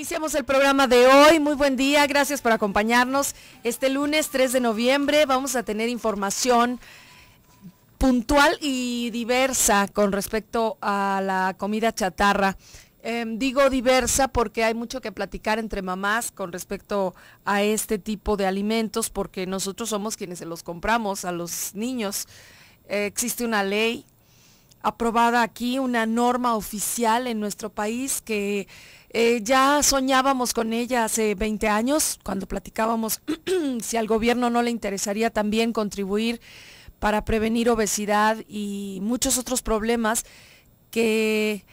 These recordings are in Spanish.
Iniciamos el programa de hoy. Muy buen día. Gracias por acompañarnos. Este lunes 3 de noviembre vamos a tener información puntual y diversa con respecto a la comida chatarra. Em, digo diversa porque hay mucho que platicar entre mamás con respecto a este tipo de alimentos porque nosotros somos quienes se los compramos a los niños. Eh, existe una ley aprobada aquí, una norma oficial en nuestro país que eh, ya soñábamos con ella hace 20 años, cuando platicábamos si al gobierno no le interesaría también contribuir para prevenir obesidad y muchos otros problemas que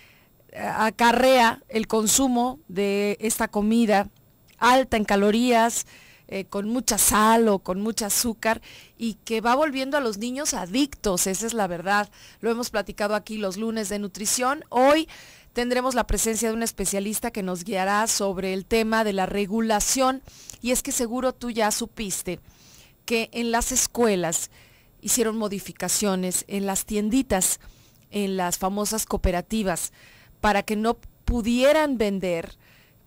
eh, acarrea el consumo de esta comida alta en calorías, eh, con mucha sal o con mucha azúcar y que va volviendo a los niños adictos, esa es la verdad. Lo hemos platicado aquí los lunes de nutrición. Hoy tendremos la presencia de un especialista que nos guiará sobre el tema de la regulación. Y es que seguro tú ya supiste que en las escuelas hicieron modificaciones, en las tienditas, en las famosas cooperativas, para que no pudieran vender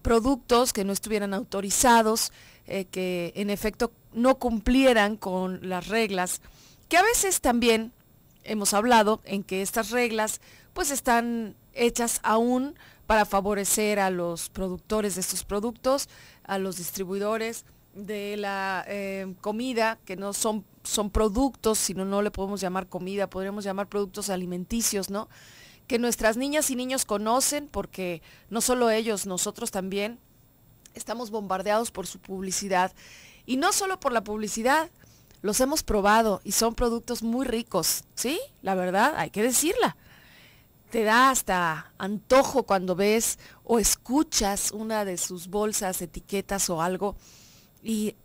productos que no estuvieran autorizados, eh, que en efecto no cumplieran con las reglas, que a veces también hemos hablado en que estas reglas pues están hechas aún para favorecer a los productores de estos productos, a los distribuidores de la eh, comida, que no son, son productos, sino no le podemos llamar comida, podríamos llamar productos alimenticios, ¿no? Que nuestras niñas y niños conocen, porque no solo ellos, nosotros también estamos bombardeados por su publicidad. Y no solo por la publicidad, los hemos probado y son productos muy ricos, ¿sí? La verdad, hay que decirla te da hasta antojo cuando ves o escuchas una de sus bolsas, etiquetas o algo. Y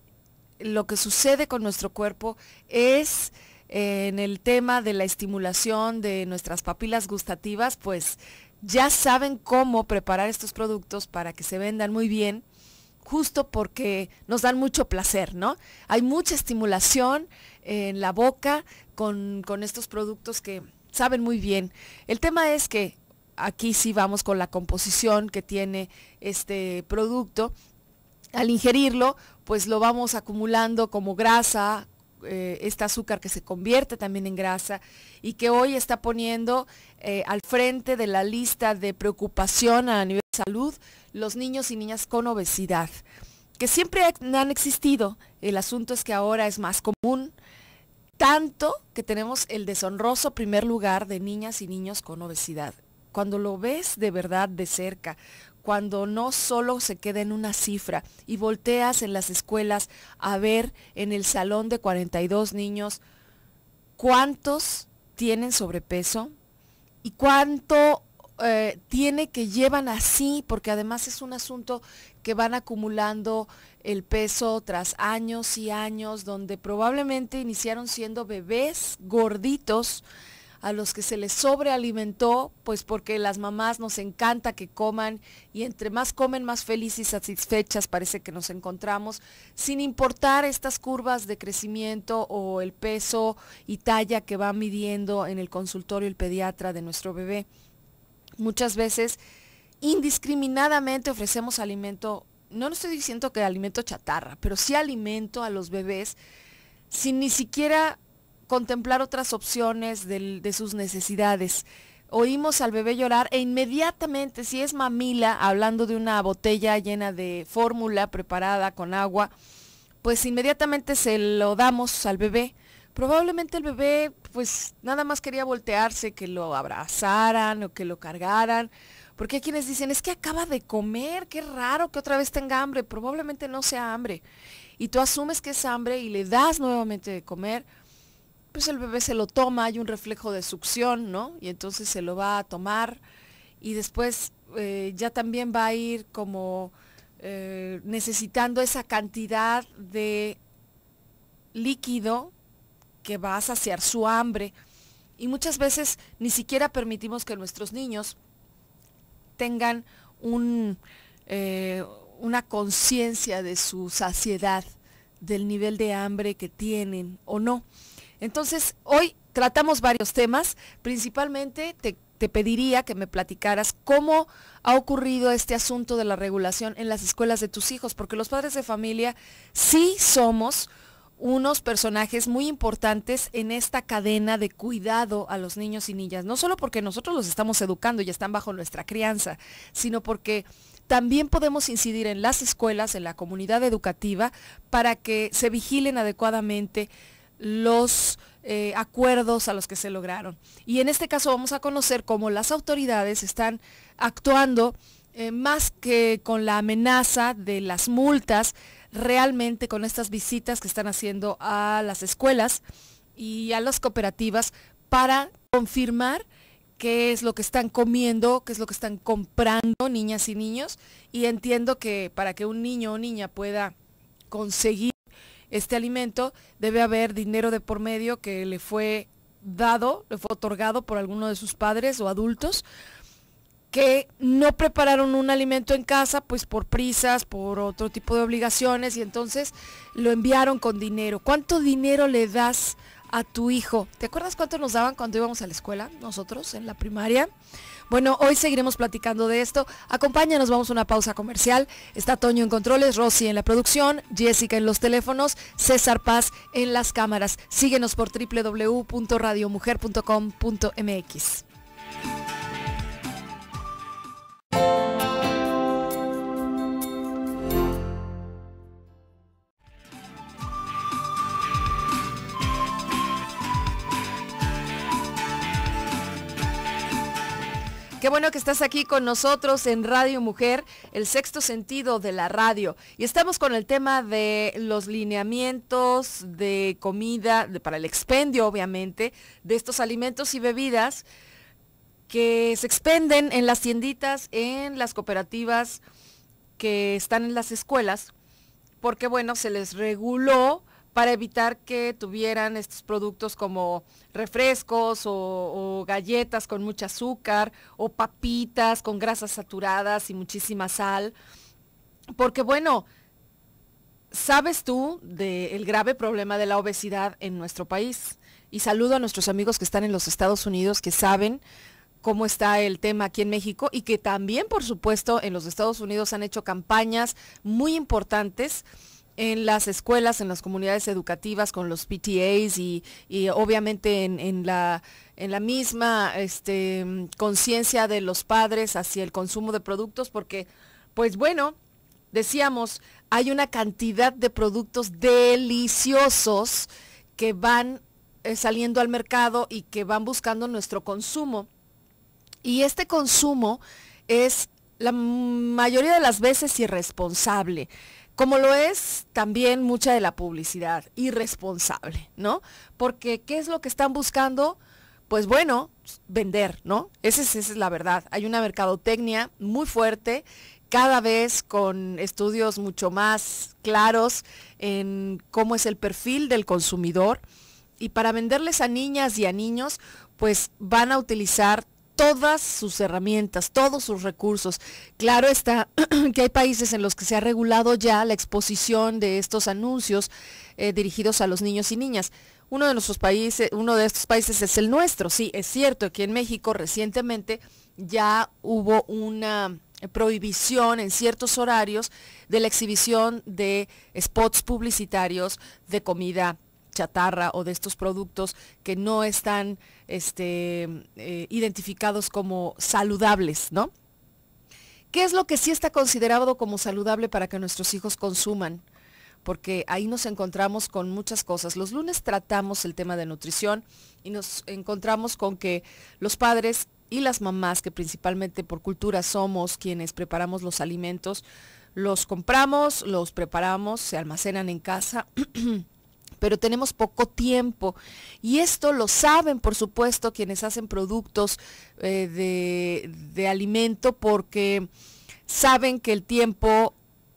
lo que sucede con nuestro cuerpo es eh, en el tema de la estimulación de nuestras papilas gustativas, pues ya saben cómo preparar estos productos para que se vendan muy bien, justo porque nos dan mucho placer, ¿no? Hay mucha estimulación en la boca con estos productos que saben muy bien. El tema es que aquí sí vamos con la composición que tiene este producto. Al ingerirlo, pues lo vamos acumulando como grasa, eh, este azúcar que se convierte también en grasa y que hoy está poniendo eh, al frente de la lista de preocupación a nivel de salud los niños y niñas con obesidad, que siempre han existido. El asunto es que ahora es más común, tanto que tenemos el deshonroso primer lugar de niñas y niños con obesidad. Cuando lo ves de verdad de cerca, cuando no solo se queda en una cifra y volteas en las escuelas a ver en el salón de 42 niños cuántos tienen sobrepeso y cuánto eh, tiene que llevan así, porque además es un asunto que van acumulando el peso tras años y años, donde probablemente iniciaron siendo bebés gorditos a los que se les sobrealimentó, pues porque las mamás nos encanta que coman y entre más comen, más felices y satisfechas parece que nos encontramos, sin importar estas curvas de crecimiento o el peso y talla que va midiendo en el consultorio el pediatra de nuestro bebé muchas veces indiscriminadamente ofrecemos alimento, no, estoy diciendo que alimento chatarra, pero sí alimento a los bebés sin ni siquiera contemplar otras opciones de sus necesidades. Oímos al bebé llorar e inmediatamente, si es mamila, hablando de una botella llena de fórmula preparada con agua, pues inmediatamente se lo damos al bebé probablemente el bebé pues nada más quería voltearse, que lo abrazaran o que lo cargaran. Porque hay quienes dicen, es que acaba de comer, qué raro que otra vez tenga hambre, probablemente no sea hambre. Y tú asumes que es hambre y le das nuevamente de comer, pues el bebé se lo toma, hay un reflejo de succión, ¿no? Y entonces se lo va a tomar y después eh, ya también va a ir como eh, necesitando esa cantidad de líquido que va a saciar su hambre. Y muchas veces ni siquiera permitimos que nuestros niños tengan un, eh, una conciencia de su saciedad, del nivel de hambre que tienen o no. Entonces, hoy tratamos varios temas. Principalmente te, te, pediría que me platicaras cómo ha ocurrido este asunto de la regulación en las escuelas de tus hijos, porque los padres de familia sí somos unos personajes muy importantes en esta cadena de cuidado a los niños y niñas, no solo porque nosotros los estamos educando y están bajo nuestra crianza, sino porque también podemos incidir en las escuelas, en la comunidad educativa, para que se vigilen adecuadamente los eh, acuerdos a los que se lograron. Y en este caso vamos a conocer cómo las autoridades están actuando eh, más que con la amenaza de las multas, realmente con estas visitas que están haciendo a las escuelas y a las cooperativas para confirmar qué es lo que están comiendo, qué es lo que están comprando niñas y niños. Y entiendo que para que un niño o niña pueda conseguir este alimento, debe haber dinero de por medio que le fue dado, le fue otorgado por alguno de sus padres o adultos que no prepararon un alimento en casa, pues por prisas, por otro tipo de obligaciones, y entonces lo enviaron con dinero. ¿Cuánto dinero le das a tu hijo? ¿Te acuerdas cuánto nos daban cuando íbamos a la escuela, nosotros, en la primaria? Bueno, hoy seguiremos platicando de esto. Acompáñanos, vamos a una pausa comercial. Está Toño en controles, Rosy en la producción, Jessica en los teléfonos, César Paz en las cámaras. Síguenos por www.radiomujer.com.mx. Qué bueno que estás aquí con nosotros en Radio Mujer, el sexto sentido de la radio. Y estamos con el tema de los lineamientos de comida, para el expendio obviamente, de estos alimentos y bebidas que se expenden en las tienditas, en las cooperativas que están en las escuelas, porque bueno, se les reguló para evitar que tuvieran estos productos como refrescos o, galletas con mucho azúcar o papitas con grasas saturadas y muchísima sal. Porque bueno, ¿sabes tú del grave problema de la obesidad en nuestro país? Y saludo a nuestros amigos que están en los Estados Unidos que saben cómo está el tema aquí en México y que también, por supuesto, en los Estados Unidos han hecho campañas muy importantes en las escuelas, en las comunidades educativas, con los PTAs y, obviamente en, la, en, la, misma este, conciencia de los padres hacia el consumo de productos, porque, pues bueno, decíamos, hay una cantidad de productos deliciosos que van eh, saliendo al mercado y que van buscando nuestro consumo. Y este consumo es la mayoría de las veces irresponsable. Como lo es también mucha de la publicidad irresponsable, ¿no? Porque ¿qué es lo que están buscando? Pues bueno, vender, ¿no? Esa es, la verdad. Hay una mercadotecnia muy fuerte, cada vez con estudios mucho más claros en cómo es el perfil del consumidor. Y para venderles a niñas y a niños, pues van a utilizar todas sus herramientas, todos sus recursos. Claro está que hay países en los que se ha regulado ya la exposición de estos anuncios eh, dirigidos a los niños y niñas. Uno de nuestros países, uno de estos países es el nuestro. Sí, es cierto que en México recientemente ya hubo una prohibición en ciertos horarios de la exhibición de spots publicitarios de comida chatarra o de estos productos que no están este, eh, identificados como saludables, ¿no? ¿Qué es lo que sí está considerado como saludable para que nuestros hijos consuman? Porque ahí nos encontramos con muchas cosas. Los lunes tratamos el tema de nutrición y nos encontramos con que los padres y las mamás, que principalmente por cultura somos quienes preparamos los alimentos, los compramos, los preparamos, se almacenan en casa pero tenemos poco tiempo. Y esto lo saben, por supuesto, quienes hacen productos eh, de, de alimento porque saben que el tiempo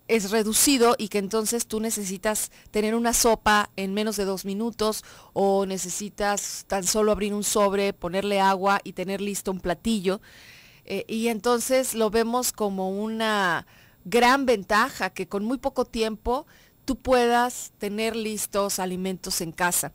es reducido y que entonces tú necesitas tener una sopa en menos de dos minutos o necesitas tan solo abrir un sobre, ponerle agua y tener listo un platillo. Eh, y entonces lo vemos como una gran ventaja que con muy poco tiempo tú puedas tener listos alimentos en casa.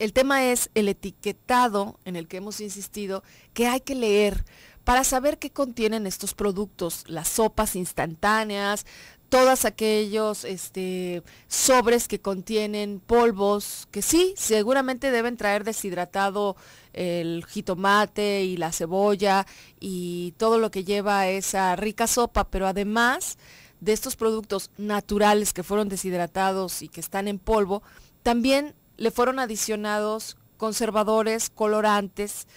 El tema es el etiquetado en el que hemos insistido, que hay que leer para saber qué contienen estos productos, las sopas instantáneas, todos aquellos este, sobres que contienen polvos, que sí, seguramente deben traer deshidratado el jitomate y la cebolla y todo lo que lleva esa rica sopa, pero además de estos productos naturales que fueron deshidratados y que están en polvo, también le fueron adicionados conservadores, colorantes,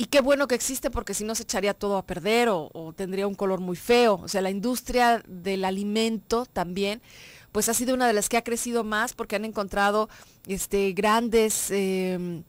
y qué bueno que existe porque si no se echaría todo a perder o, tendría un color muy feo. O sea, la industria del alimento también, pues ha sido una de las que ha crecido más porque han encontrado este, grandes... Em,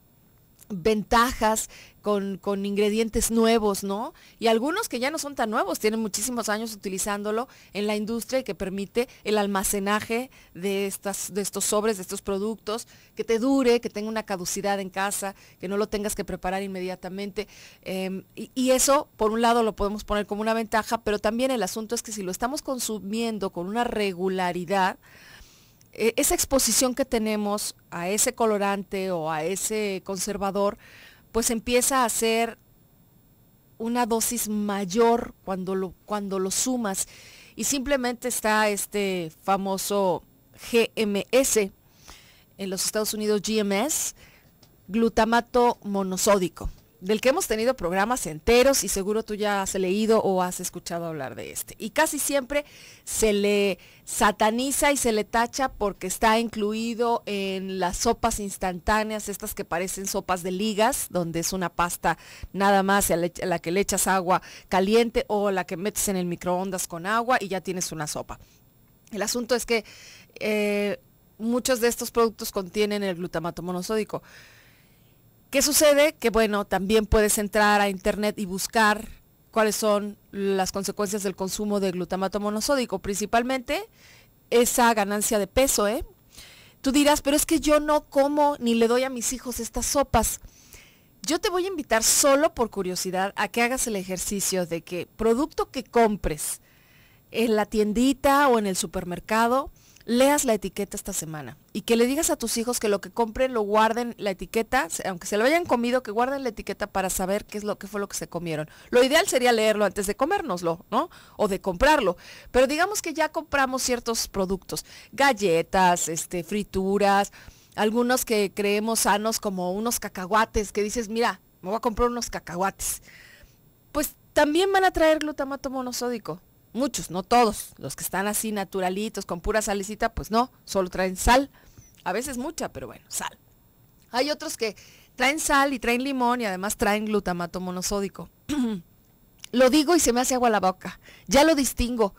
ventajas con, con, ingredientes nuevos, ¿no? Y algunos que ya no son tan nuevos, tienen muchísimos años utilizándolo en la industria y que permite el almacenaje de, estas, de estos sobres, de estos productos, que te dure, que tenga una caducidad en casa, que no lo tengas que preparar inmediatamente. Em, y eso, por un lado, lo podemos poner como una ventaja, pero también el asunto es que si lo estamos consumiendo con una regularidad, e, esa exposición que tenemos a ese colorante o a ese conservador, pues empieza a ser una dosis mayor cuando lo, cuando lo sumas. Y simplemente está este famoso GMS, en los Estados Unidos GMS, glutamato monosódico del que hemos tenido programas enteros y seguro tú ya has leído o has escuchado hablar de este. Y casi siempre se le sataniza y se le tacha porque está incluido en las sopas instantáneas, estas que parecen sopas de ligas, donde es una pasta nada más a la que le echas agua caliente o la que metes en el microondas con agua y ya tienes una sopa. El asunto es que eh, muchos de estos productos contienen el glutamato monosódico. ¿Qué sucede? Que bueno, también puedes entrar a internet y buscar cuáles son las consecuencias del consumo de glutamato monosódico, principalmente esa ganancia de peso, ¿eh? Tú dirás, pero es que yo no como ni le doy a mis hijos estas sopas. Yo te voy a invitar solo por curiosidad a que hagas el ejercicio de que producto que compres en la tiendita o en el supermercado, leas la etiqueta esta semana y que le digas a tus hijos que lo que compren lo guarden la etiqueta, aunque se lo hayan comido, que guarden la etiqueta para saber qué es lo que fue lo que se comieron. Lo ideal sería leerlo antes de comérnoslo, ¿no? O de comprarlo. Pero digamos que ya compramos ciertos productos, galletas, este, frituras, algunos que creemos sanos como unos cacahuates, que dices, mira, me voy a comprar unos cacahuates. Pues también van a traer glutamato monosódico muchos, no todos, los que están así naturalitos, con pura salicita, pues no, solo traen sal, a veces mucha, pero bueno, sal. Hay otros que traen sal y traen limón y además traen glutamato monosódico. lo digo y se me hace agua la boca, ya lo distingo.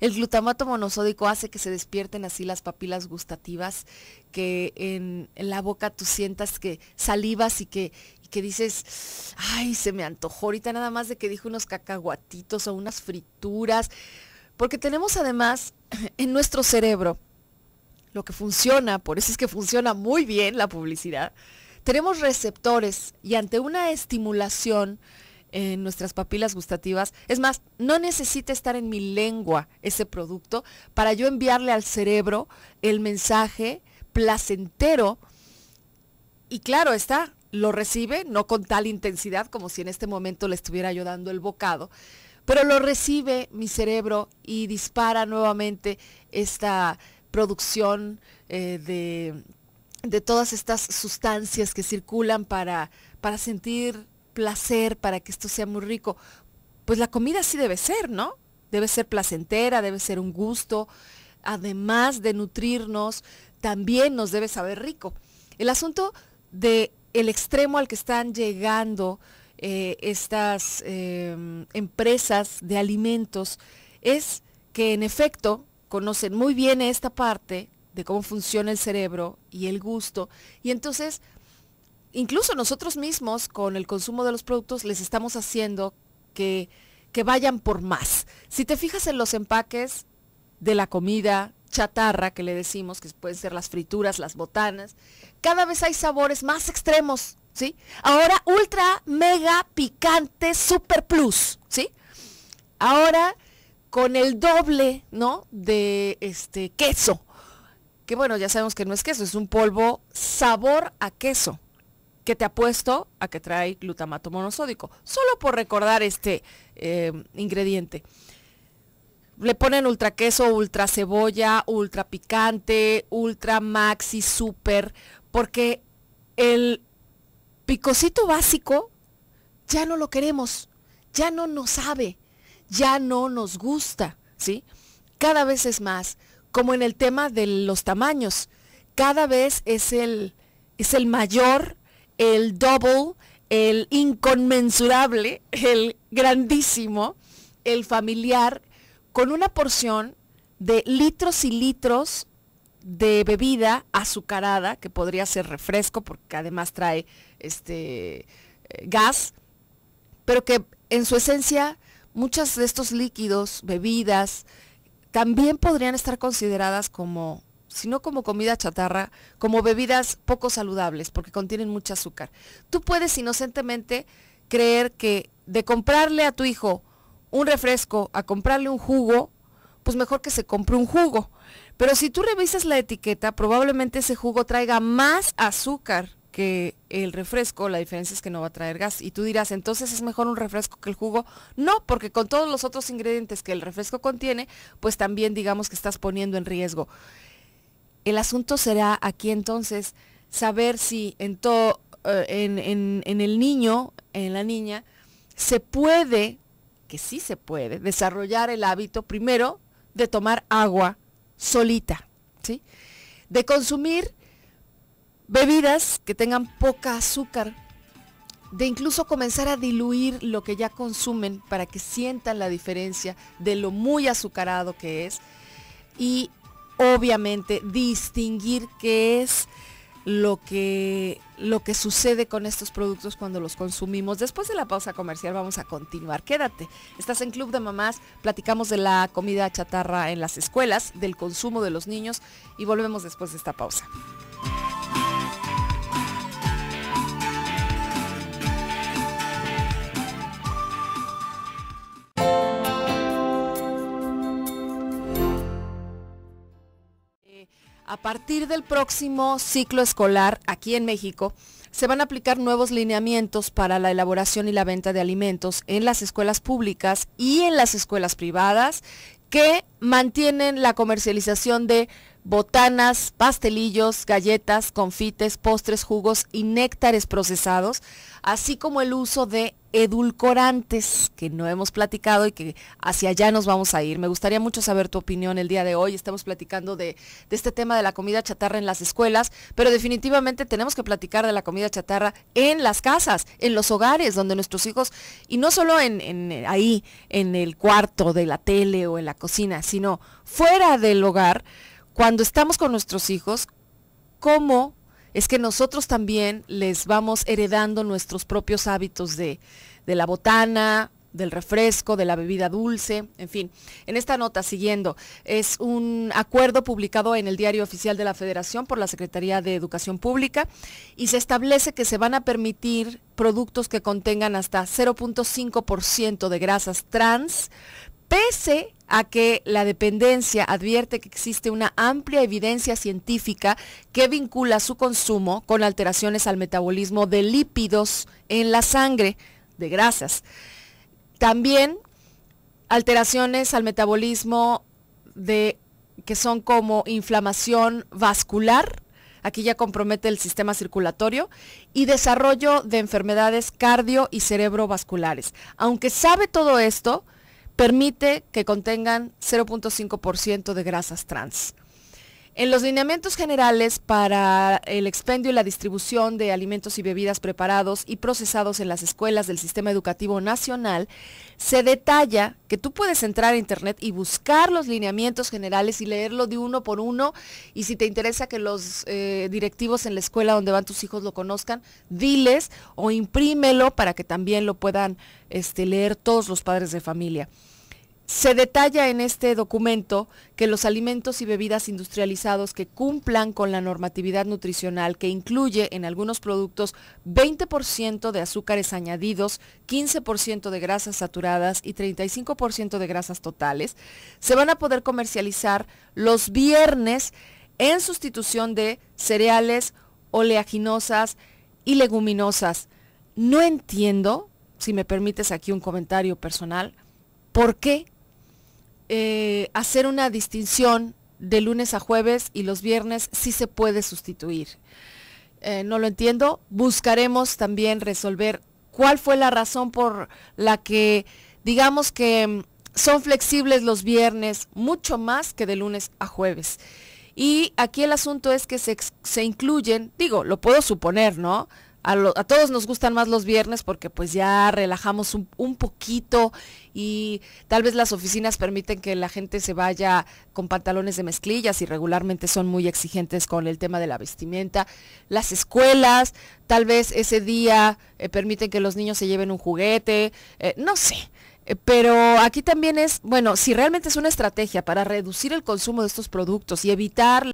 El glutamato monosódico hace que se despierten así las papilas gustativas, que en la boca tú sientas que salivas y que, que dices, ay, se me antojó ahorita nada más de que dijo unos cacahuatitos o unas frituras, porque tenemos además en nuestro cerebro lo que funciona, por eso es que funciona muy bien la publicidad, tenemos receptores y ante una estimulación en nuestras papilas gustativas, es más, no necesita estar en mi lengua ese producto para yo enviarle al cerebro el mensaje placentero. Y claro está, lo recibe, no con tal intensidad como si en este momento le estuviera yo dando el bocado, pero lo recibe mi cerebro y dispara nuevamente esta producción eh, de, de, todas estas sustancias que circulan para, para sentir placer, para que esto sea muy rico. Pues la comida sí debe ser, ¿no? Debe ser placentera, debe ser un gusto. Además de nutrirnos, también nos debe saber rico. El asunto de el extremo al que están llegando eh, estas eh, empresas de alimentos es que en efecto conocen muy bien esta parte de cómo funciona el cerebro y el gusto. Y entonces, incluso nosotros mismos con el consumo de los productos les estamos haciendo que, que vayan por más. Si te fijas en los empaques de la comida, chatarra que le decimos, que pueden ser las frituras, las botanas, cada vez hay sabores más extremos, ¿sí? Ahora ultra, mega, picante, super plus, ¿sí? Ahora con el doble, ¿no? De este queso. Que bueno, ya sabemos que no es queso, es un polvo sabor a queso, que te apuesto a que trae glutamato monosódico, solo por recordar este eh, ingrediente le ponen ultra queso, ultra cebolla, ultra picante, ultra maxi, super, porque el picocito básico ya no lo queremos, ya no nos sabe, ya no nos gusta, ¿sí? Cada vez es más, como en el tema de los tamaños, cada vez es el, es el mayor, el double, el inconmensurable, el grandísimo, el familiar, con una porción de litros y litros de bebida azucarada, que podría ser refresco, porque además trae este eh, gas, pero que en su esencia muchas de estos líquidos, bebidas, también podrían estar consideradas como, si no como comida chatarra, como bebidas poco saludables, porque contienen mucho azúcar. Tú puedes inocentemente creer que de comprarle a tu hijo un refresco a comprarle un jugo, pues mejor que se compre un jugo. Pero si tú revisas la etiqueta, probablemente ese jugo traiga más azúcar que el refresco, la diferencia es que no va a traer gas. Y tú dirás, entonces es mejor un refresco que el jugo. No, porque con todos los otros ingredientes que el refresco contiene, pues también digamos que estás poniendo en riesgo. El asunto será aquí entonces saber si en, eh, en, en, el niño, en la niña, se puede que sí se puede, desarrollar el hábito primero de tomar agua solita, ¿sí? De consumir bebidas que tengan poca azúcar, de incluso comenzar a diluir lo que ya consumen para que sientan la diferencia de lo muy azucarado que es y obviamente distinguir qué es lo que lo que sucede con estos productos cuando los consumimos. Después de la pausa comercial vamos a continuar. Quédate. Estás en Club de Mamás, platicamos de la comida chatarra en las escuelas, del consumo de los niños y volvemos después de esta pausa. A partir del próximo ciclo escolar aquí en México, se van a aplicar nuevos lineamientos para la elaboración y la venta de alimentos en las escuelas públicas y en las escuelas privadas que mantienen la comercialización de botanas, pastelillos, galletas, confites, postres, jugos y néctares procesados, así como el uso de edulcorantes que no hemos platicado y que hacia allá nos vamos a ir. Me gustaría mucho saber tu opinión el día de hoy. Estamos platicando de, este tema de la comida chatarra en las escuelas, pero definitivamente tenemos que platicar de la comida chatarra en las casas, en los hogares, donde nuestros hijos, y no solo en, en ahí, en el cuarto de la tele o en la cocina, sino fuera del hogar, cuando estamos con nuestros hijos, cómo es que nosotros también les vamos heredando nuestros propios hábitos de, de la botana, del refresco, de la bebida dulce, en fin. En esta nota, siguiendo, es un acuerdo publicado en el Diario Oficial de la Federación por la Secretaría de Educación Pública y se establece que se van a permitir productos que contengan hasta 0.5% de grasas trans, pese a que la dependencia advierte que existe una amplia evidencia científica que vincula su consumo con alteraciones al metabolismo de lípidos en la sangre, de grasas. También alteraciones al metabolismo de que son como inflamación vascular, aquí ya compromete el sistema circulatorio, y desarrollo de enfermedades cardio y cerebrovasculares. Aunque sabe todo esto, permite que contengan 0.5% de grasas trans. En los lineamientos generales para el expendio y la distribución de alimentos y bebidas preparados y procesados en las escuelas del Sistema Educativo Nacional, se detalla que tú puedes entrar a Internet y buscar los lineamientos generales y leerlo de uno por uno. Y si te interesa que los eh, directivos en la escuela donde van tus hijos lo conozcan, diles o imprímelo para que también lo puedan este, leer todos los padres de familia. Se detalla en este documento que los alimentos y bebidas industrializados que cumplan con la normatividad nutricional, que incluye en algunos productos 20% de azúcares añadidos, 15% de grasas saturadas y 35% de grasas totales, se van a poder comercializar los viernes en sustitución de cereales, oleaginosas y leguminosas. No entiendo, si me permites aquí un comentario personal, por qué eh, hacer una distinción de lunes a jueves y los viernes sí se puede sustituir. Eh, no lo entiendo. Buscaremos también resolver cuál fue la razón por la que, digamos que mm, son flexibles los viernes, mucho más que de lunes a jueves. Y aquí el asunto es que se incluyen, digo, lo puedo suponer, ¿no? a, todos nos gustan más los viernes porque pues ya relajamos un, poquito y tal vez las oficinas permiten que la gente se vaya con pantalones de mezclillas y regularmente son muy exigentes con el tema de la vestimenta. Las escuelas tal vez ese día eh, permiten que los niños se lleven un juguete, eh, no sé. Eh, pero aquí también es, bueno, si realmente es una estrategia para reducir el consumo de estos productos y evitar la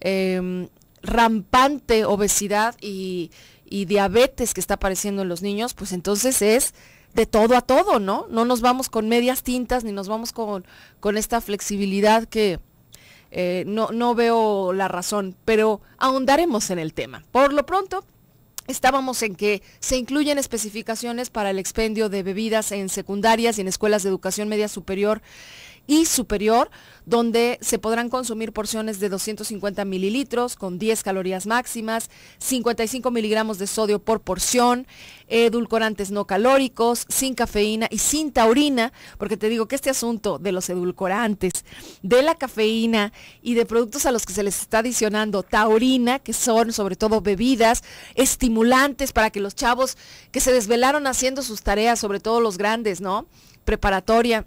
em, rampante obesidad y y diabetes que está apareciendo en los niños, pues entonces es de todo a todo, ¿no? No nos vamos con medias tintas ni nos vamos con, con esta flexibilidad que eh, no, no veo la razón, pero ahondaremos en el tema. Por lo pronto, Estábamos en que se incluyen especificaciones para el expendio de bebidas en secundarias y en escuelas de educación media superior y superior, donde se podrán consumir porciones de 250 mililitros con 10 calorías máximas, 55 miligramos de sodio por porción, edulcorantes no calóricos, sin cafeína y sin taurina, porque te digo que este asunto de los edulcorantes, de la cafeína y de productos a los que se les está adicionando taurina, que son sobre todo bebidas, estimulantes para que los chavos que se desvelaron haciendo sus tareas, sobre todo los grandes, ¿no? Preparatoria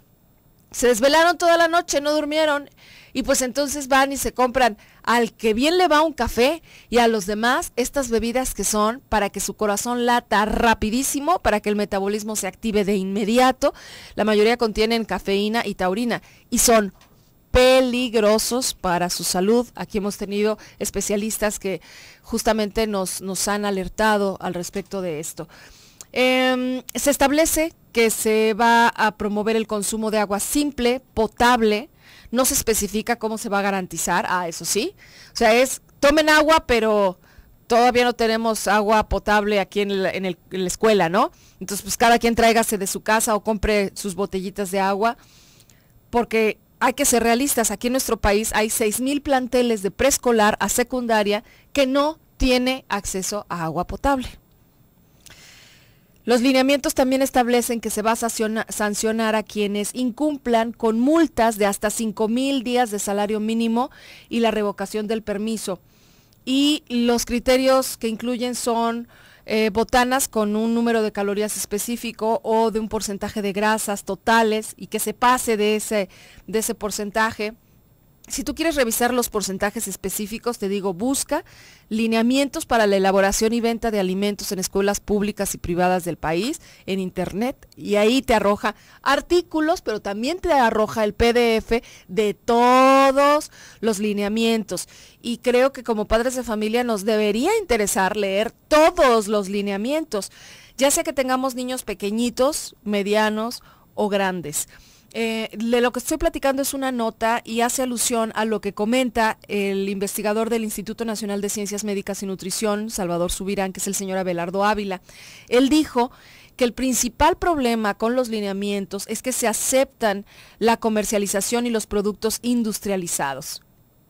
se desvelaron toda la noche, no durmieron. Y pues entonces van y se compran al que bien le va un café y a los demás estas bebidas que son para que su corazón lata rapidísimo, para que el metabolismo se active de inmediato. La mayoría contienen cafeína y taurina y son peligrosos para su salud. Aquí hemos tenido especialistas que justamente nos, nos han alertado al respecto de esto. Em, se establece que se va a promover el consumo de agua simple, potable, no se especifica cómo se va a garantizar, ah, eso sí. O sea, es, tomen agua, pero todavía no tenemos agua potable aquí en, la escuela, ¿no? Entonces, pues cada quien tráigase de su casa o compre sus botellitas de agua, porque hay que ser realistas. Aquí en nuestro país hay 6.000 planteles de preescolar a secundaria que no tiene acceso a agua potable. Los lineamientos también establecen que se va a sancionar a quienes incumplan con multas de hasta 5.000 mil días de salario mínimo y la revocación del permiso. Y los criterios que incluyen son eh, botanas con un número de calorías específico o de un porcentaje de grasas totales y que se pase de ese, de ese porcentaje si tú quieres revisar los porcentajes específicos, te digo, busca lineamientos para la elaboración y venta de alimentos en escuelas públicas y privadas del país en Internet y ahí te arroja artículos, pero también te arroja el PDF de todos los lineamientos. Y creo que como padres de familia nos debería interesar leer todos los lineamientos, ya sea que tengamos niños pequeñitos, medianos o grandes. Eh, de lo que estoy platicando es una nota y hace alusión a lo que comenta el investigador del Instituto Nacional de Ciencias Médicas y Nutrición, Salvador Subirán, que es el señor Abelardo Ávila. Él dijo que el principal problema con los lineamientos es que se aceptan la comercialización y los productos industrializados.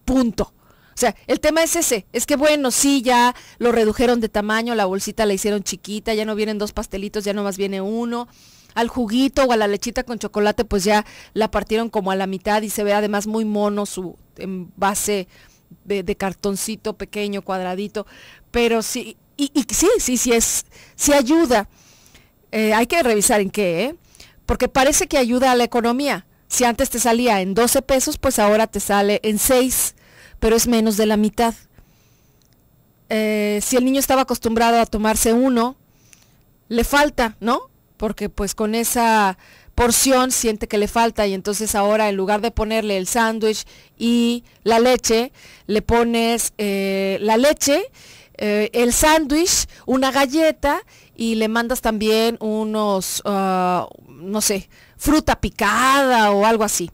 Punto. O sea, el tema es ese, es que bueno, sí, ya lo redujeron de tamaño, la bolsita la hicieron chiquita, ya no vienen dos pastelitos, ya nomás viene uno al juguito o a la lechita con chocolate, pues ya la partieron como a la mitad y se ve además muy mono su envase de, cartoncito pequeño, cuadradito. Pero sí, y, sí, sí, sí es, sí ayuda. Eh, hay que revisar en qué, ¿eh? porque parece que ayuda a la economía. Si antes te salía en 12 pesos, pues ahora te sale en 6, pero es menos de la mitad. Eh, si el niño estaba acostumbrado a tomarse uno, le falta, ¿no? porque pues con esa porción siente que le falta y entonces ahora en lugar de ponerle el sándwich y la leche, le pones eh, la leche, eh, el sándwich, una galleta y le mandas también unos, ah, no sé, fruta picada o algo así.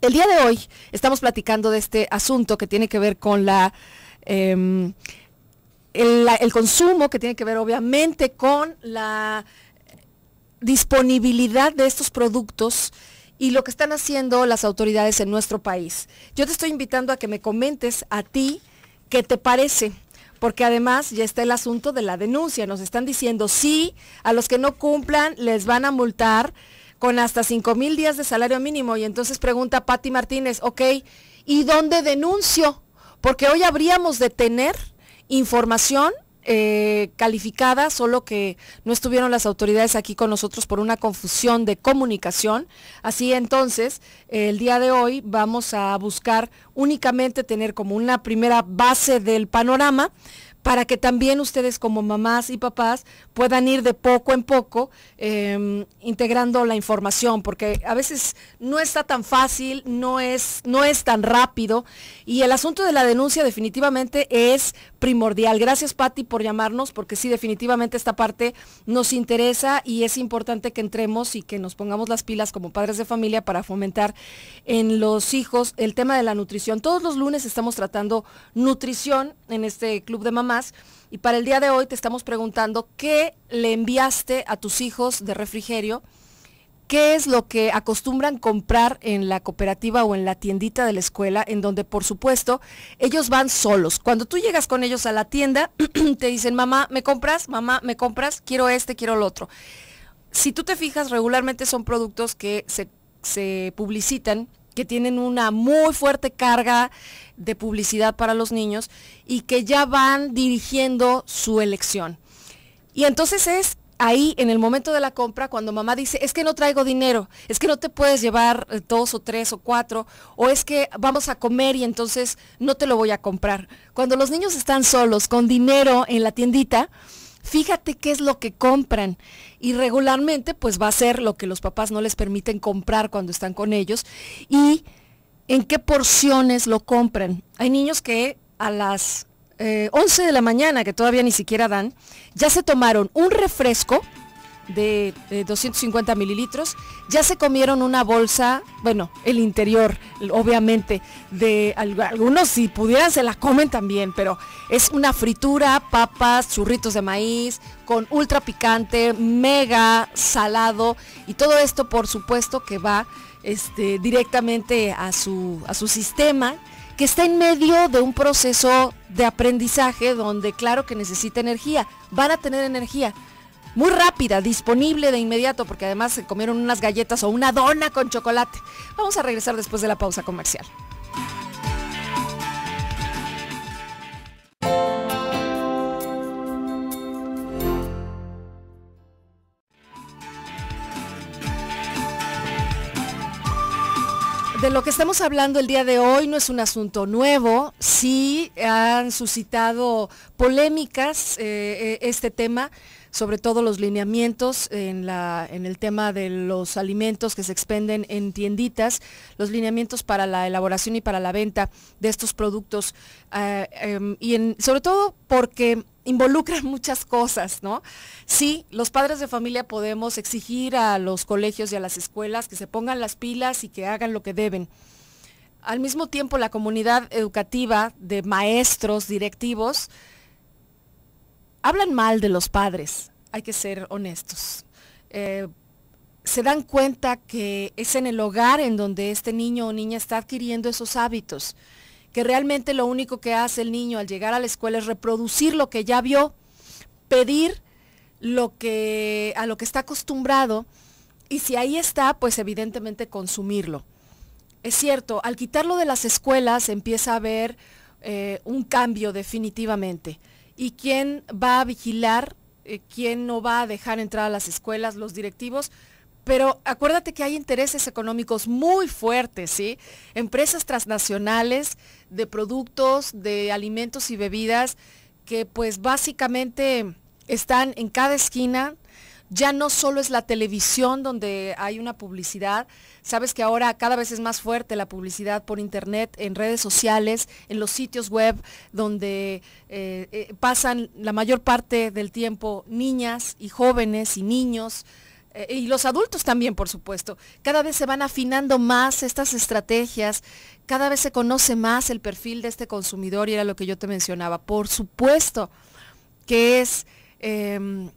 El día de hoy estamos platicando de este asunto que tiene que ver con la... Em, el, consumo que tiene que ver obviamente con la disponibilidad de estos productos y lo que están haciendo las autoridades en nuestro país. Yo te estoy invitando a que me comentes a ti qué te parece, porque además ya está el asunto de la denuncia. Nos están diciendo, sí, a los que no cumplan les van a multar con hasta cinco mil días de salario mínimo. Y entonces pregunta Patti Martínez, ok, ¿y dónde denuncio? Porque hoy habríamos de tener información eh, calificada, solo que no estuvieron las autoridades aquí con nosotros por una confusión de comunicación. Así entonces, el día de hoy vamos a buscar únicamente tener como una primera base del panorama para que también ustedes como mamás y papás puedan ir de poco en poco em, integrando la información, porque a veces no está tan fácil, no es, no es tan rápido, y el asunto de la denuncia definitivamente es primordial. Gracias, Patti, por llamarnos, porque sí, definitivamente esta parte nos interesa y es importante que entremos y que nos pongamos las pilas como padres de familia para fomentar en los hijos el tema de la nutrición. Todos los lunes estamos tratando nutrición en este club de mamás y para el día de hoy te estamos preguntando qué le enviaste a tus hijos de refrigerio, qué es lo que acostumbran comprar en la cooperativa o en la tiendita de la escuela, en donde por supuesto ellos van solos. Cuando tú llegas con ellos a la tienda, te dicen, mamá, ¿me compras? Mamá, ¿me compras? Quiero este, quiero el otro. Si tú te fijas, regularmente son productos que se, se publicitan que tienen una muy fuerte carga de publicidad para los niños y que ya van dirigiendo su elección. Y entonces es ahí en el momento de la compra cuando mamá dice, es que no traigo dinero, es que no te puedes llevar eh, dos o tres o cuatro, o es que vamos a comer y entonces no te lo voy a comprar. Cuando los niños están solos con dinero en la tiendita, fíjate qué es lo que compran. Y regularmente pues va a ser lo que los papás no les permiten comprar cuando están con ellos. Y en qué porciones lo compran. Hay niños que a las 11 eh, de la mañana, que todavía ni siquiera dan, ya se tomaron un refresco de 250 mililitros, ya se comieron una bolsa, bueno, el interior, obviamente, de algunos si pudieran se la comen también, pero es una fritura, papas, churritos de maíz, con ultra picante, mega salado, y todo esto por supuesto que va este, directamente a su, a su sistema, que está en medio de un proceso de aprendizaje donde claro que necesita energía, van a tener energía, muy rápida, disponible de inmediato, porque además se comieron unas galletas o una dona con chocolate. Vamos a regresar después de la pausa comercial. de lo que estamos hablando el día de hoy no es un asunto nuevo, sí han suscitado polémicas eh, eh, este tema, sobre todo los lineamientos en, el tema de los alimentos que se expenden en tienditas, los lineamientos para la elaboración y para la venta de estos productos, eh, em, y sobre todo porque involucran muchas cosas, ¿no? Sí, los padres de familia podemos exigir a los colegios y a las escuelas que se pongan las pilas y que hagan lo que deben. Al mismo tiempo, la comunidad educativa de maestros, directivos, hablan mal de los padres, hay que ser honestos. Eh, se dan cuenta que es en el hogar en donde este niño o niña está adquiriendo esos hábitos que realmente lo único que hace el niño al llegar a la escuela es reproducir lo que ya vio, pedir lo que, a lo que está acostumbrado y si ahí está, pues evidentemente consumirlo. Es cierto, al quitarlo de las escuelas empieza a haber eh, un cambio definitivamente. ¿Y quién va a vigilar? Eh, ¿Quién no va a dejar entrar a las escuelas? Los directivos pero acuérdate que hay intereses económicos muy fuertes, ¿sí? Empresas transnacionales de productos, de alimentos y bebidas que pues básicamente están en cada esquina. Ya no solo es la televisión donde hay una publicidad, sabes que ahora cada vez es más fuerte la publicidad por internet, en redes sociales, en los sitios web donde eh, eh, pasan la mayor parte del tiempo niñas y jóvenes y niños eh, y los adultos también, por supuesto. Cada vez se van afinando más estas estrategias, cada vez se conoce más el perfil de este consumidor y era lo que yo te mencionaba. Por supuesto que es em,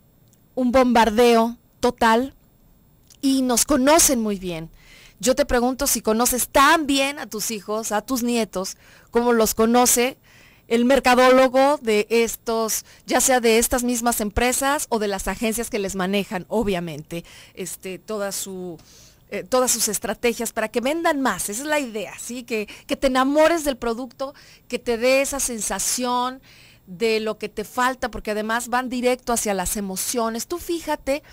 un bombardeo total y nos conocen muy bien. Yo te pregunto si conoces tan bien a tus hijos, a tus nietos, como los conoce el mercadólogo de estos, ya sea de estas mismas empresas o de las agencias que les manejan, obviamente, este, toda su, eh, todas sus estrategias para que vendan más. Esa es la idea, ¿sí? Que, que te enamores del producto, que te dé esa sensación de lo que te falta, porque además van directo hacia las emociones. Tú fíjate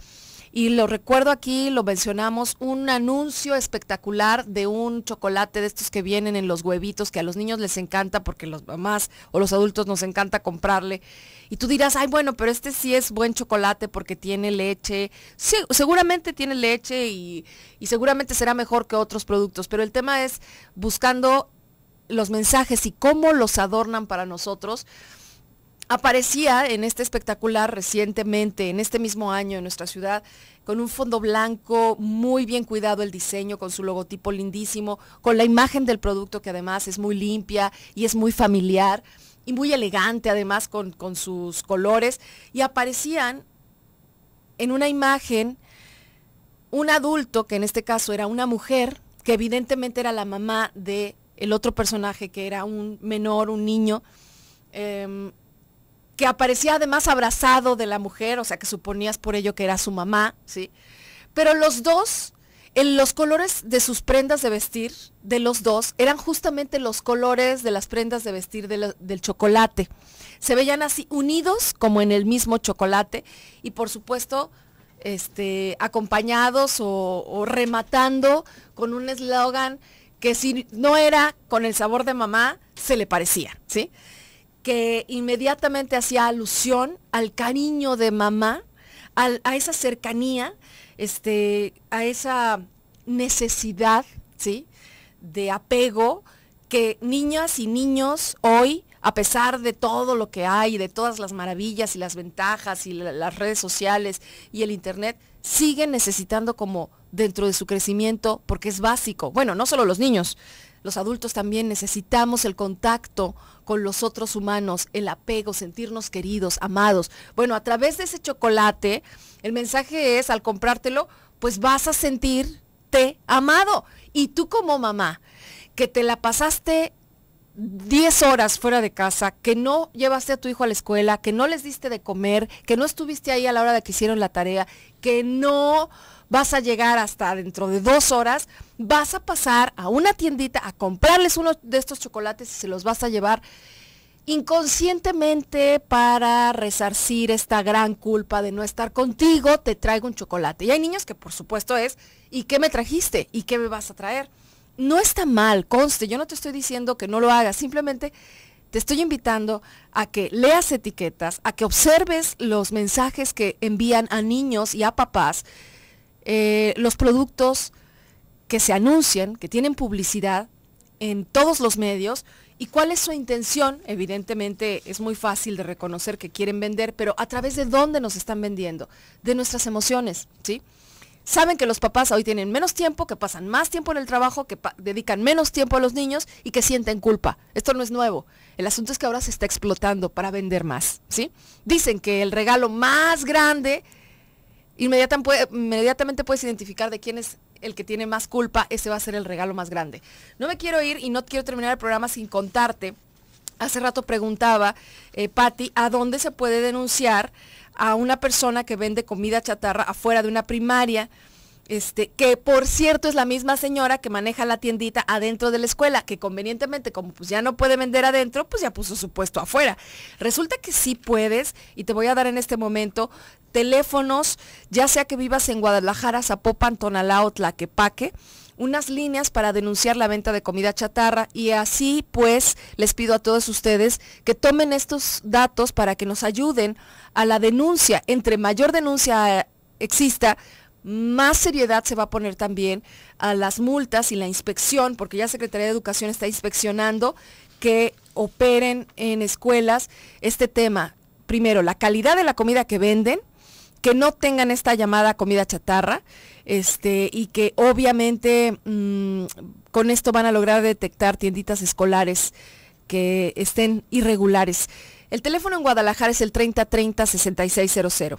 y lo recuerdo aquí, lo mencionamos, un anuncio espectacular de un chocolate de estos que vienen en los huevitos, que a los niños les encanta porque los mamás o los adultos nos encanta comprarle. Y tú dirás, ay bueno, pero este sí es buen chocolate porque tiene leche. Sí, seguramente tiene leche y, y seguramente será mejor que otros productos, pero el tema es buscando los mensajes y cómo los adornan para nosotros aparecía en este espectacular recientemente, en este mismo año en nuestra ciudad, con un fondo blanco, muy bien cuidado el diseño, con su logotipo lindísimo, con la imagen del producto que además es muy limpia y es muy familiar y muy elegante además con, sus colores. Y aparecían en una imagen un adulto, que en este caso era una mujer, que evidentemente era la mamá de el otro personaje que era un menor, un niño, em, que aparecía además abrazado de la mujer, o sea que suponías por ello que era su mamá, ¿sí? Pero los dos, en los colores de sus prendas de vestir, de los dos, eran justamente los colores de las prendas de vestir del chocolate. Se veían así unidos como en el mismo chocolate y por supuesto este, acompañados o, o rematando con un eslogan que si no era con el sabor de mamá, se le parecía, ¿sí? que inmediatamente hacía alusión al cariño de mamá, a esa cercanía, este, a esa necesidad ¿sí? de apego que niñas y niños hoy, a pesar de todo lo que hay, de todas las maravillas y las ventajas y las redes sociales y el Internet, siguen necesitando como dentro de su crecimiento porque es básico. Bueno, no solo los niños, los adultos también necesitamos el contacto con los otros humanos, el apego, sentirnos queridos, amados. Bueno, a través de ese chocolate, el mensaje es, al comprártelo, pues vas a sentirte amado. Y tú como mamá, que te la pasaste 10 horas fuera de casa, que no llevaste a tu hijo a la escuela, que no les diste de comer, que no estuviste ahí a la hora de que hicieron la tarea, que no vas a llegar hasta dentro de dos horas, vas a pasar a una tiendita a comprarles uno de estos chocolates y se los vas a llevar inconscientemente para resarcir esta gran culpa de no estar contigo, te traigo un chocolate. Y hay niños que por supuesto es, ¿y qué me trajiste? ¿Y qué me vas a traer? No está mal, conste, yo no te estoy diciendo que no lo hagas, simplemente te estoy invitando a que leas etiquetas, a que observes los mensajes que envían a niños y a papás eh, los productos que se anuncian, que tienen publicidad en todos los medios y cuál es su intención. Evidentemente es muy fácil de reconocer que quieren vender, pero a través de dónde nos están vendiendo, de nuestras emociones, ¿sí? Saben que los papás hoy tienen menos tiempo, que pasan más tiempo en el trabajo, que dedican menos tiempo a los niños y que sienten culpa. Esto no es nuevo. El asunto es que ahora se está explotando para vender más, ¿sí? Dicen que el regalo más grande inmediatamente, puedes identificar de quién es el que tiene más culpa, ese va a ser el regalo más grande. No me quiero ir y no quiero terminar el programa sin contarte. Hace rato preguntaba, eh, Patti, ¿a dónde se puede denunciar a una persona que vende comida chatarra afuera de una primaria? Este, que por cierto es la misma señora que maneja la tiendita adentro de la escuela, que convenientemente como pues ya no puede vender adentro, pues ya puso su puesto afuera. Resulta que sí puedes, y te voy a dar en este momento teléfonos, ya sea que vivas en Guadalajara, Zapopan, Tonalá que Tlaquepaque, unas líneas para denunciar la venta de comida chatarra y así pues les pido a todos ustedes que tomen estos datos para que nos ayuden a la denuncia. Entre mayor denuncia eh, exista, más seriedad se va a poner también a las multas y la inspección, porque ya Secretaría de Educación está inspeccionando que operen en escuelas este tema. Primero, la calidad de la comida que venden, que no tengan esta llamada comida chatarra, este, y que obviamente mm, con esto van a lograr detectar tienditas escolares que estén irregulares. El teléfono en Guadalajara es el 3030-6600.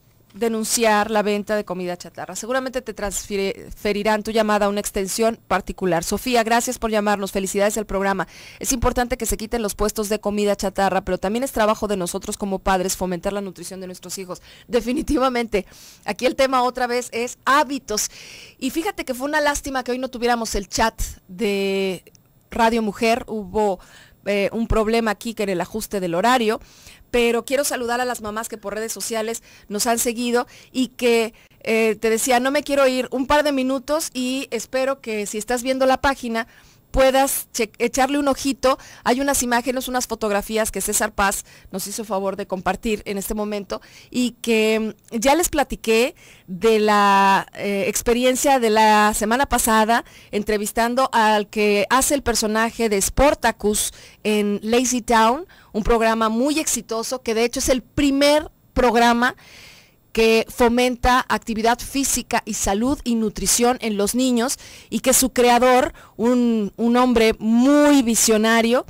denunciar la venta de comida chatarra. Seguramente te transferirán tu llamada a una extensión particular. Sofía, gracias por llamarnos. Felicidades al programa. Es importante que se quiten los puestos de comida chatarra, pero también es trabajo de nosotros como padres fomentar la nutrición de nuestros hijos. Definitivamente. Aquí el tema otra vez es hábitos. Y fíjate que fue una lástima que hoy no tuviéramos el chat de Radio Mujer. Hubo eh, un problema aquí que era el ajuste del horario pero quiero saludar a las mamás que por redes sociales nos han seguido y que eh, te decía, no me quiero ir un par de minutos y espero que si estás viendo la página, puedas echarle un ojito. Hay unas imágenes, unas fotografías que César Paz nos hizo favor de compartir en este momento y que mm, ya les platiqué de la eh, experiencia de la semana pasada entrevistando al que hace el personaje de Sportacus en Lazy Town, un programa muy exitoso que de hecho es el primer programa que fomenta actividad física y salud y nutrición en los niños y que su creador, un, hombre muy visionario,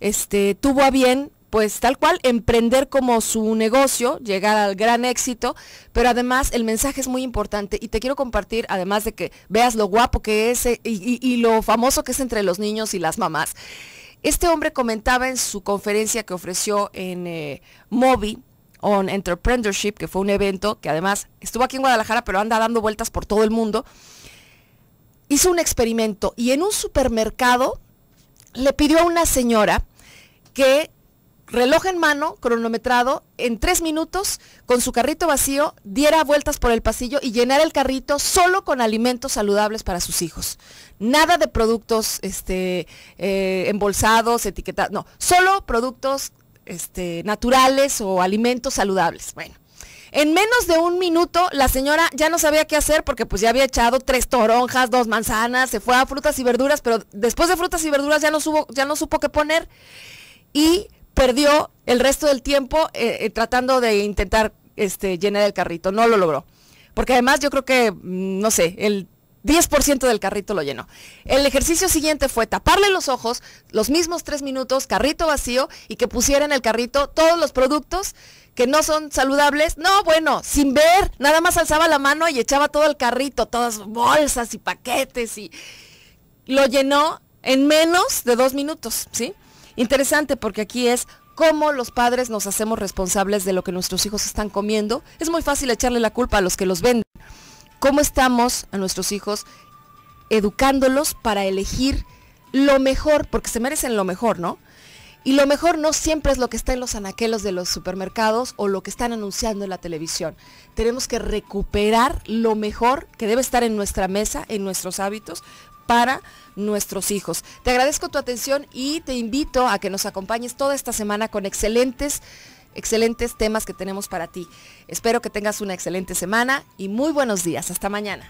este, tuvo a bien pues tal cual emprender como su negocio, llegar al gran éxito, pero además el mensaje es muy importante y te quiero compartir, además de que veas lo guapo que es eh, y, lo famoso que es entre los niños y las mamás. Este hombre comentaba en su conferencia que ofreció en eh, Mobi, on Entrepreneurship, que fue un evento que además estuvo aquí en Guadalajara, pero anda dando vueltas por todo el mundo, hizo un experimento y en un supermercado le pidió a una señora que reloj en mano, cronometrado, en tres minutos, con su carrito vacío, diera vueltas por el pasillo y llenara el carrito solo con alimentos saludables para sus hijos. Nada de productos este, eh, embolsados, etiquetados, no, solo productos este, naturales o alimentos saludables. Bueno, en menos de un minuto la señora ya no sabía qué hacer porque pues ya había echado tres toronjas, dos manzanas, se fue a frutas y verduras, pero después de frutas y verduras ya no, supo, ya no supo qué poner y perdió el resto del tiempo eh, eh, tratando de intentar este, llenar el carrito. No lo logró. Porque además yo creo que, mm, no sé, el 10% del carrito lo llenó. El ejercicio siguiente fue taparle los ojos, los mismos tres minutos, carrito vacío, y que pusiera en el carrito todos los productos que no son saludables. No, bueno, sin ver, nada más alzaba la mano y echaba todo el carrito, todas bolsas y paquetes y lo llenó en menos de dos minutos, ¿sí? Interesante porque aquí es cómo los padres nos hacemos responsables de lo que nuestros hijos están comiendo. Es muy fácil echarle la culpa a los que los venden cómo estamos a nuestros hijos educándolos para elegir lo mejor, porque se merecen lo mejor, ¿no? Y lo mejor no siempre es lo que está en los anaquelos de los supermercados o lo que están anunciando en la televisión. Tenemos que recuperar lo mejor que debe estar en nuestra mesa, en nuestros hábitos, para nuestros hijos. Te agradezco tu atención y te invito a que nos acompañes toda esta semana con excelentes excelentes temas que tenemos para ti. Espero que tengas una excelente semana y muy buenos días. Hasta mañana.